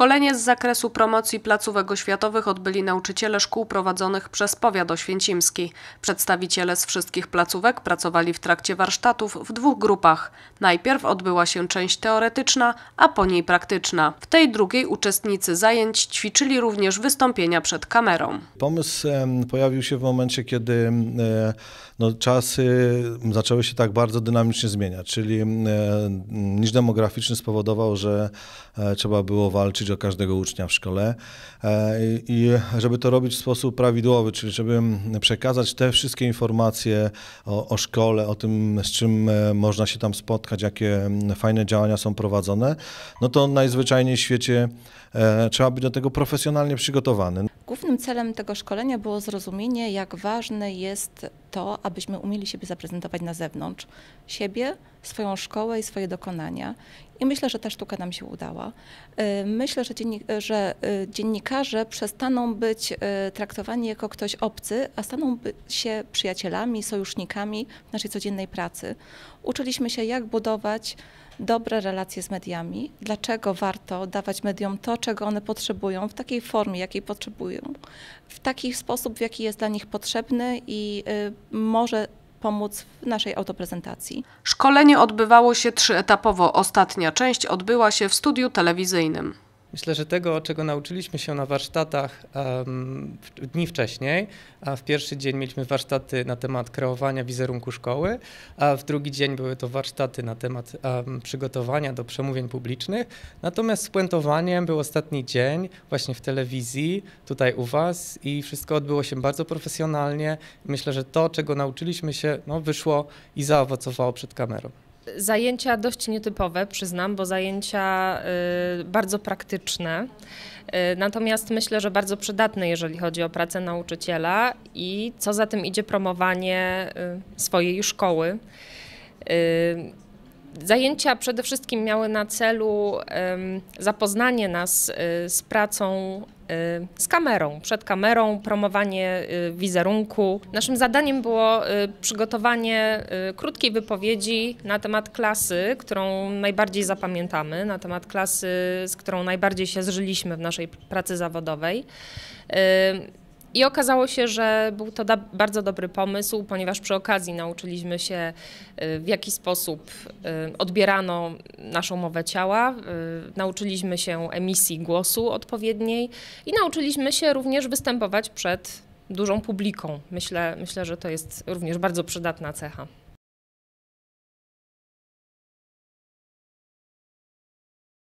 Szkolenie z zakresu promocji placówek oświatowych odbyli nauczyciele szkół prowadzonych przez powiat oświęcimski. Przedstawiciele z wszystkich placówek pracowali w trakcie warsztatów w dwóch grupach. Najpierw odbyła się część teoretyczna, a po niej praktyczna. W tej drugiej uczestnicy zajęć ćwiczyli również wystąpienia przed kamerą. Pomysł pojawił się w momencie, kiedy no, czasy zaczęły się tak bardzo dynamicznie zmieniać, czyli niż demograficzny spowodował, że e, trzeba było walczyć do każdego ucznia w szkole e, i żeby to robić w sposób prawidłowy, czyli żeby przekazać te wszystkie informacje o, o szkole, o tym, z czym e, można się tam spotkać, jakie fajne działania są prowadzone, no to najzwyczajniej w świecie e, trzeba być do tego profesjonalnie przygotowany. Głównym celem tego szkolenia było zrozumienie, jak ważne jest to, abyśmy umieli siebie zaprezentować na zewnątrz, siebie, swoją szkołę i swoje dokonania. I myślę, że ta sztuka nam się udała. Y, myślę, że, dziennik że y, dziennikarze przestaną być y, traktowani jako ktoś obcy, a staną się przyjacielami, sojusznikami w naszej codziennej pracy. Uczyliśmy się, jak budować dobre relacje z mediami, dlaczego warto dawać mediom to, czego one potrzebują, w takiej formie, jakiej potrzebują w taki sposób, w jaki jest dla nich potrzebny i y, może pomóc w naszej autoprezentacji. Szkolenie odbywało się trzyetapowo. Ostatnia część odbyła się w studiu telewizyjnym. Myślę, że tego, czego nauczyliśmy się na warsztatach um, dni wcześniej, a w pierwszy dzień mieliśmy warsztaty na temat kreowania wizerunku szkoły, a w drugi dzień były to warsztaty na temat um, przygotowania do przemówień publicznych. Natomiast spuentowaniem był ostatni dzień właśnie w telewizji, tutaj u Was i wszystko odbyło się bardzo profesjonalnie. Myślę, że to, czego nauczyliśmy się, no, wyszło i zaowocowało przed kamerą. Zajęcia dość nietypowe, przyznam, bo zajęcia y, bardzo praktyczne. Y, natomiast myślę, że bardzo przydatne, jeżeli chodzi o pracę nauczyciela i co za tym idzie promowanie y, swojej szkoły. Zajęcia przede wszystkim miały na celu zapoznanie nas y, z pracą y, z kamerą, przed kamerą, promowanie y, wizerunku. Naszym zadaniem było przygotowanie krótkiej wypowiedzi na temat klasy, którą najbardziej zapamiętamy, na temat klasy, z którą najbardziej się zżyliśmy w naszej pracy zawodowej. I okazało się, że był to bardzo dobry pomysł, ponieważ przy okazji nauczyliśmy się, y, w jaki sposób y, odbierano naszą mowę ciała, y, nauczyliśmy się emisji głosu odpowiedniej i nauczyliśmy się również występować przed dużą publiką. Myślę, myślę że to jest również bardzo przydatna cecha.